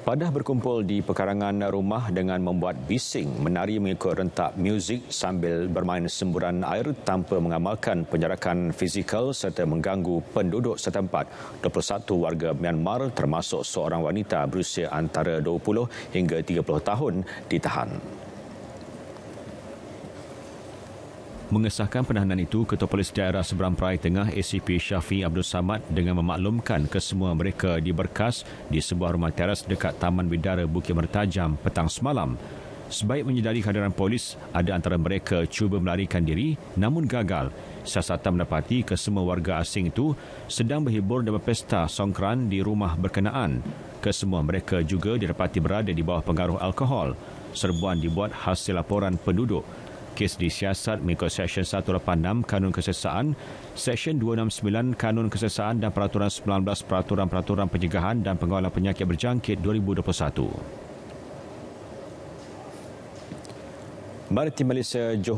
Padah berkumpul di pekarangan rumah dengan membuat bising menari mengikut rentak muzik sambil bermain semburan air tanpa mengamalkan penjarakan fizikal serta mengganggu penduduk setempat. 21 warga Myanmar termasuk seorang wanita berusia antara 20 hingga 30 tahun ditahan. mengesahkan penahanan itu Ketua Polis Daerah Seberang Perai Tengah ACP Syafi Abdul Samad dengan memaklumkan kesemua mereka diberkas di sebuah rumah teras dekat Taman Bidara Bukit Mertajam petang semalam. Sebaik menyedari kehadiran polis, ada antara mereka cuba melarikan diri namun gagal. Siasatan mendapati kesemua warga asing itu sedang berhibur dan berpesta songkran di rumah berkenaan. Kesemua mereka juga didapati berada di bawah pengaruh alkohol. Serbuan dibuat hasil laporan penduduk kes disiasat mengikut Seksyen 186 Kanun Kesesaan, Seksyen 269 Kanun Kesesaan dan Peraturan 19 Peraturan-Peraturan Penjagaan dan Pengawalan Penyakit Berjangkit 2021. Mari Malaysia Johor